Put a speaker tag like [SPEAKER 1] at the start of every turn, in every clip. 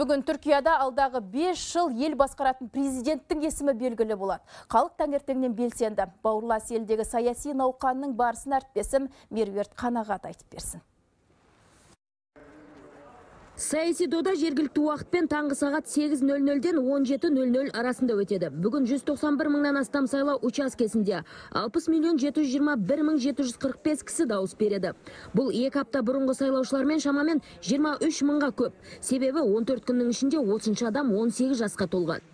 [SPEAKER 1] Бүгін Түркияда алдағы 5 жыл ел басқаратын президенттің есімі белгілі болады. Халық таңертеңнен белсенді. Бауырлас елдегі саяси науқанның барысын әртпесім Мерверт Қанағат айтып берсін саяси дода жергілікті уақытпен таңғы сағат 8.00-ден 17.00 арасында өтеді бүгін 191 мыңнан астам сайлау учаскесінде 60 миллион 721 745 кісі дауыс береді бұл екі апта бұрынғы сайлаушылармен шамамен 23 мыңға көп себебі 14 күннің ішінде 30 адам 18 жасқа толған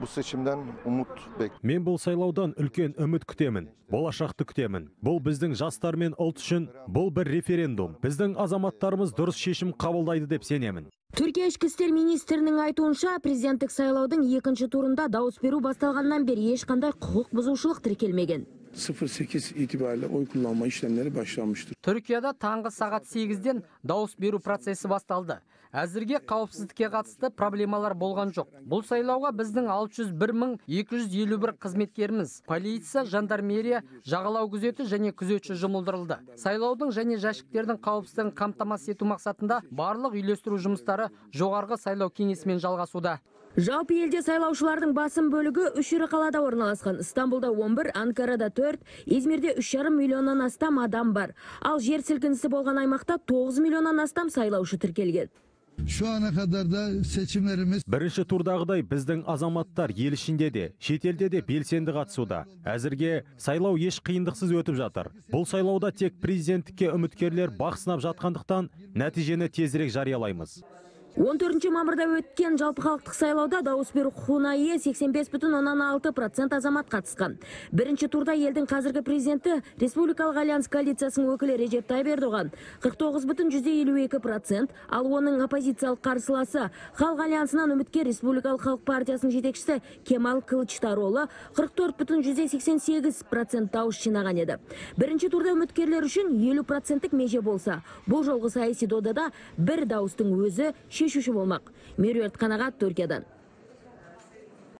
[SPEAKER 2] бұл шешімден ұмыт мен бұл сайлаудан үлкен үміт күтемін болашақты күтемін бұл біздің жастар мен ұлт үшін бұл бір референдум біздің азаматтарымыз дұрыс шешім қабылдайды деп сенемін
[SPEAKER 1] түркия ішкі істер министрінің айтуынша президенттік сайлаудың екінші турында дауыс беру
[SPEAKER 3] басталғаннан бері ешқандай
[SPEAKER 1] құқық бұзушылық тіркелмеген
[SPEAKER 2] 08 oy kullanma
[SPEAKER 3] işlemleri Түркияда таңғы сағат сегізден дауыс беру процесі басталды. Әзірге қауіпсіздікке қатысты проблемалар болған жоқ. Бұл сайлауға біздің 601251 қызметкеріміз, полиция, жандармерия, жағалау күзеті және күзетші жұмылдырылды. Сайлаудың және жәшіктердің қауіпсіздігін қамтамасыз ету мақсатында барлық үйлестіру жұмыстары жоғарғы сайлау кеңесімен жалғасуда. Жалпы елде сайлаушылардың басым бөлігі
[SPEAKER 1] үшірі қалада орналасқан. Стамбулда 11, Анкарада 4, Измирде 3,5 миллионнан астам адам бар. Ал жер сілкінісі болған аймақта 9 миллионнан астам сайлаушы тіркелген.
[SPEAKER 2] Бірінші турдағыдай біздің азаматтар ел ішінде де, шетелде де белсенді қатысуда. Әзірге сайлау еш қиындықсыз өтіп жатыр. Бұл сайлауда тек президенттікке үміткерлер бақ жатқандықтан нәтижені тезірек жариялаймыз.
[SPEAKER 1] 14 мамырда өткен жалпы жалпыхалықтық сайлауда дауыс беру құқығына ие процент азамат қатысқан. Бірінші турда елдің қазіргі президенті Республикалық Альянс коалициясының өкілі Режеп Тайып Ердоған процент ал оның оппозициялық қарсыласы Халық Альянсынан үміткер Республикалық Халық партиясының жетекшісі Кемал Кылычтарұлы процент дауыс жинаған еді. Бірінші турда үміткерлер үшін 50 проценттік меже болса, бұл жолғы саяси додада бір дауыстың өзі шешуші болмақ. меруерт қанағат түркиядан